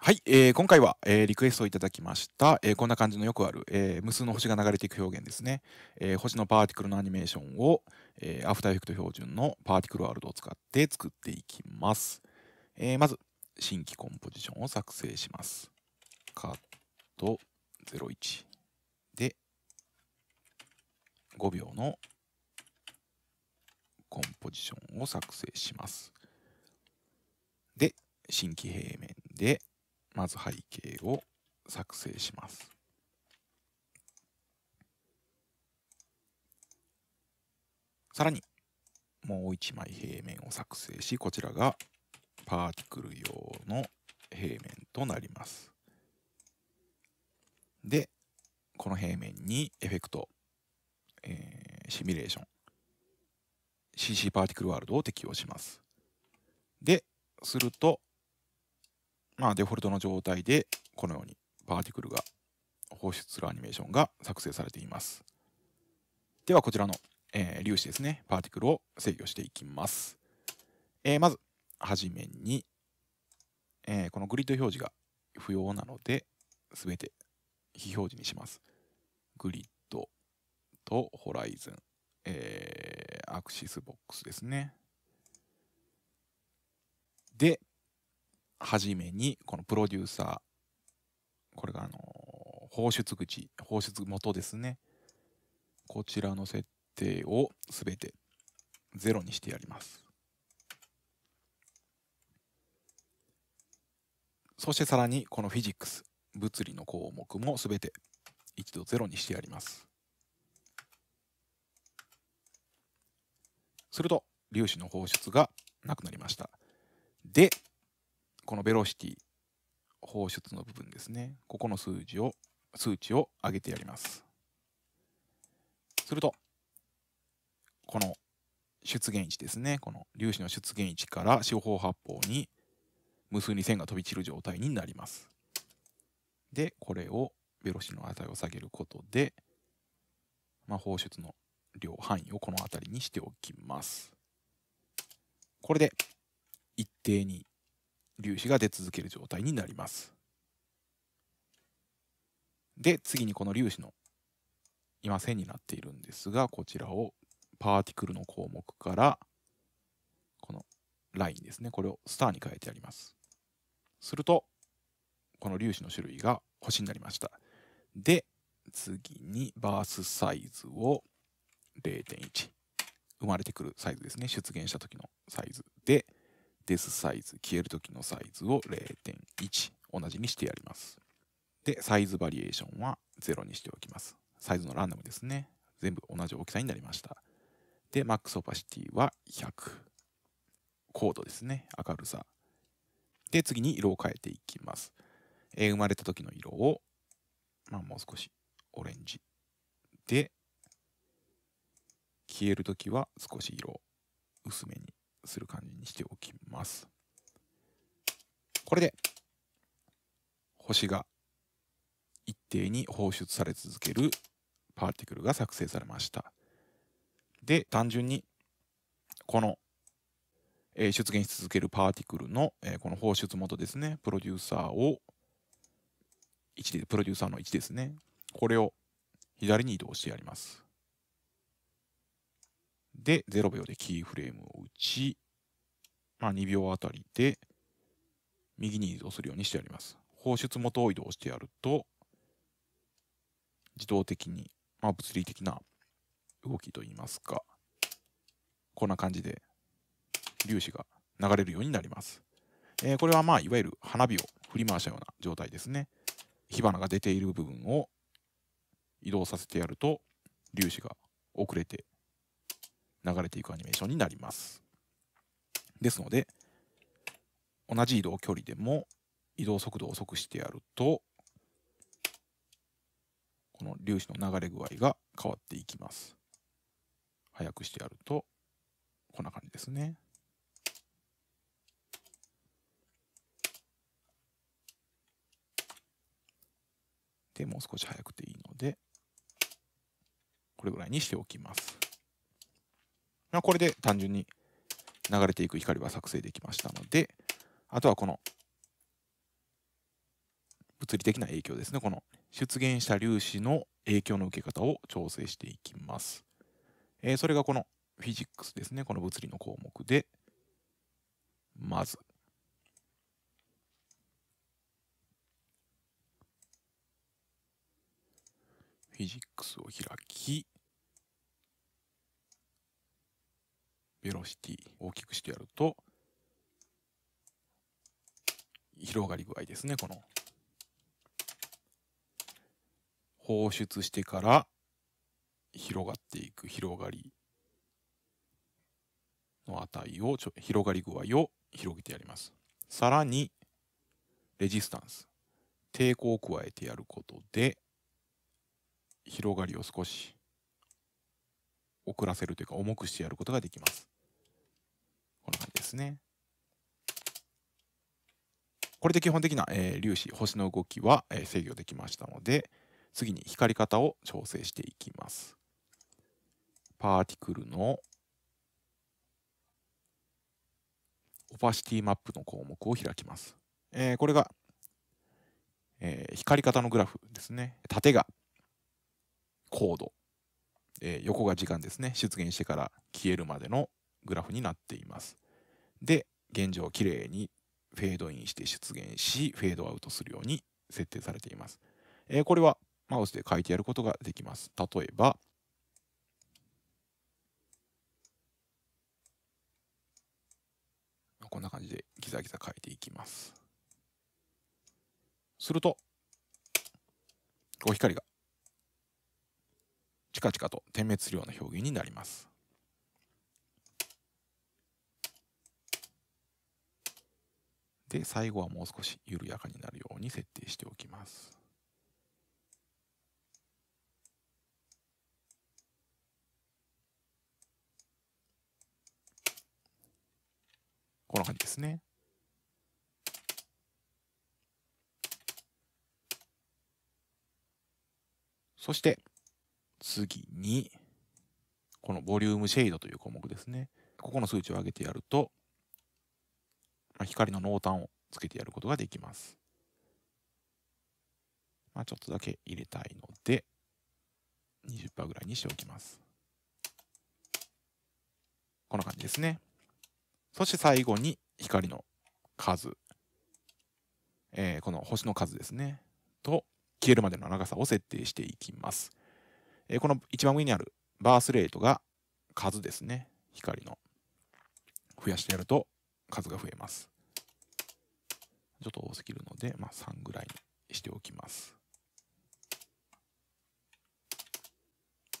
はい、えー、今回は、えー、リクエストをいただきました、えー、こんな感じのよくある、えー、無数の星が流れていく表現ですね、えー、星のパーティクルのアニメーションを、えー、アフターエフェクト標準のパーティクルワールドを使って作っていきます、えー、まず新規コンポジションを作成しますカット01で5秒のコンポジションを作成しますで新規平面でまず背景を作成します。さらに、もう一枚平面を作成し、こちらがパーティクル用の平面となります。で、この平面にエフェクト、えー、シミュレーション、CC パーティクルワールドを適用します。で、すると、まあ、デフォルトの状態で、このようにパーティクルが放出するアニメーションが作成されています。では、こちらの、えー、粒子ですね、パーティクルを制御していきます。えー、まず、はじめに、えー、このグリッド表示が不要なので、すべて非表示にします。グリッドとホライズン、えー、アクシスボックスですね。で、初めにこのプロデューサーこれがあの放出口放出元ですねこちらの設定を全て0にしてやりますそしてさらにこのフィジックス物理の項目も全て一度0にしてやりますすると粒子の放出がなくなりましたでこのベロシティ放出の部分ですねここの数字を数値を上げてやりますするとこの出現位置ですねこの粒子の出現位置から四方八方に無数に線が飛び散る状態になりますでこれをベロシの値を下げることで、まあ、放出の量範囲をこの辺りにしておきますこれで一定に粒子が出続ける状態になりますで次にこの粒子の今線になっているんですがこちらをパーティクルの項目からこのラインですねこれをスターに変えてありますするとこの粒子の種類が星になりましたで次にバースサイズを0.1生まれてくるサイズですね出現した時のサイズでデスサイズ、消える時のサイズを0.1同じにしてやります。で、サイズバリエーションは0にしておきます。サイズのランダムですね。全部同じ大きさになりました。で、マックスオパシティは100。コードですね。明るさ。で、次に色を変えていきます。えー、生まれた時の色を、まあ、もう少しオレンジ。で、消える時は少し色薄めに。する感じにしておきますこれで星が一定に放出され続けるパーティクルが作成されましたで単純にこの出現し続けるパーティクルのこの放出元ですねプロデューサーを1でプロデューサーの1ですねこれを左に移動してやりますで0秒でキーフレームを1、まあ、2秒あたりで右に移動するようにしてあります。放出元を移動してやると、自動的に、まあ、物理的な動きといいますか、こんな感じで粒子が流れるようになります。えー、これはまあいわゆる花火を振り回したような状態ですね。火花が出ている部分を移動させてやると粒子が遅れて流れていくアニメーションになります。ですので、同じ移動距離でも移動速度を遅くしてやると、この粒子の流れ具合が変わっていきます。速くしてやると、こんな感じですね。で、もう少し速くていいので、これぐらいにしておきます。まあ、これで単純に流れていく光は作成できましたのであとはこの物理的な影響ですねこの出現した粒子の影響の受け方を調整していきます、えー、それがこのフィジックスですねこの物理の項目でまずフィジックスを開きベロシティ大きくしてやると広がり具合ですねこの放出してから広がっていく広がりの値を広がり具合を広げてやりますさらにレジスタンス抵抗を加えてやることで広がりを少し遅らせるというか重くしてやることができますこんな感じですねこれで基本的な、えー、粒子星の動きは、えー、制御できましたので次に光り方を調整していきますパーティクルのオパシティマップの項目を開きます。えー、これが、えー、光り方のグラフですね。縦が高度、え横が時間ですね、出現してから消えるまでのグラフになっています。で、現状きれいにフェードインして出現し、フェードアウトするように設定されています。えこれはマウスで書いてやることができます。例えば、こんな感じでギザギザ書いていきます。すると、お光がチカチカと点滅するような表現になります。で最後はもう少し緩やかになるように設定しておきます。こんな感じですね。そして次に、このボリュームシェイドという項目ですね。ここの数値を上げてやると、まあ、光の濃淡をつけてやることができます。まあ、ちょっとだけ入れたいので、20%ぐらいにしておきます。こんな感じですね。そして最後に光の数。えー、この星の数ですね。と、消えるまでの長さを設定していきます。えこの一番上にあるバースレートが数ですね。光の。増やしてやると数が増えます。ちょっと多すぎるので、まあ、3ぐらいにしておきます。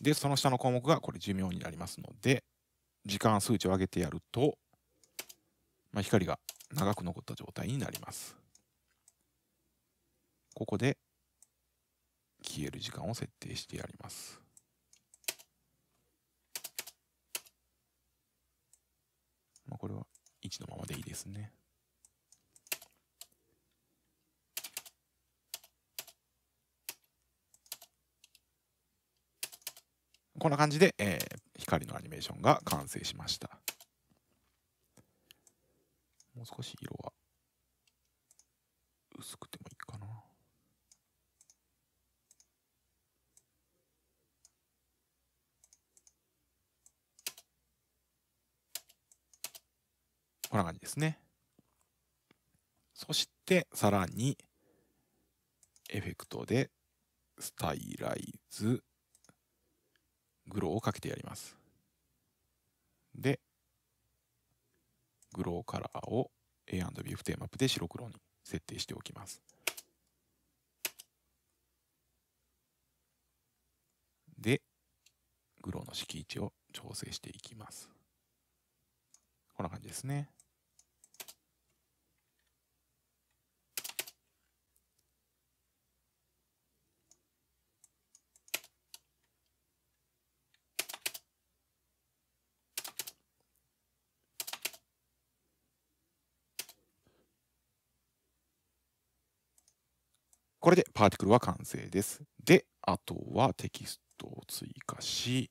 で、その下の項目がこれ寿命になりますので、時間数値を上げてやると、まあ、光が長く残った状態になります。ここで消える時間を設定してやります。まあ、これは1のままでいいですね。こんな感じで、えー、光のアニメーションが完成しました。もう少し色は薄くてこんな感じですね。そしてさらにエフェクトでスタイライズグローをかけてやります。で、グローカラーを A&B フテーマップで白黒に設定しておきます。で、グローの敷地を調整していきます。こんな感じですね。これでパーティクルは完成です。で、あとはテキストを追加し、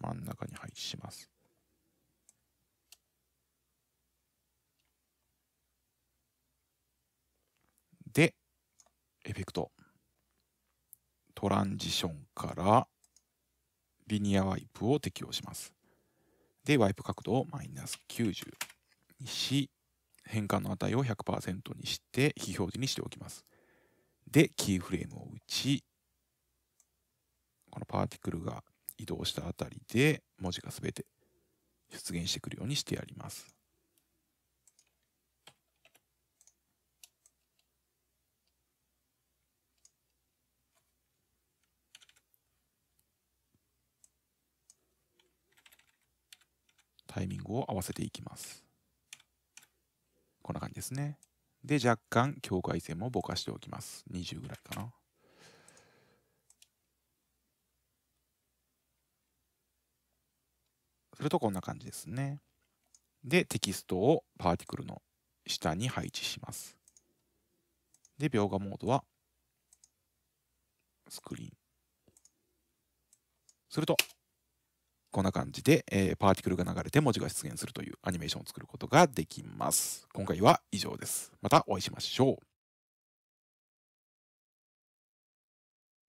真ん中に配置します。で、エフェクト。トランジションからリニアワイプを適用します。で、ワイプ角度をマイナス90にし、変換の値を100%にして、非表示にしておきます。で、キーフレームを打ち、このパーティクルが移動したあたりで、文字がすべて出現してくるようにしてやります。タイミングを合わせていきます。こんな感じですね。で、若干境界線もぼかしておきます。20ぐらいかな。するとこんな感じですね。で、テキストをパーティクルの下に配置します。で、描画モードはスクリーン。すると、こんな感じで、えー、パーティクルが流れて文字が出現するというアニメーションを作ることができます。今回は以上です。またお会いしましょう。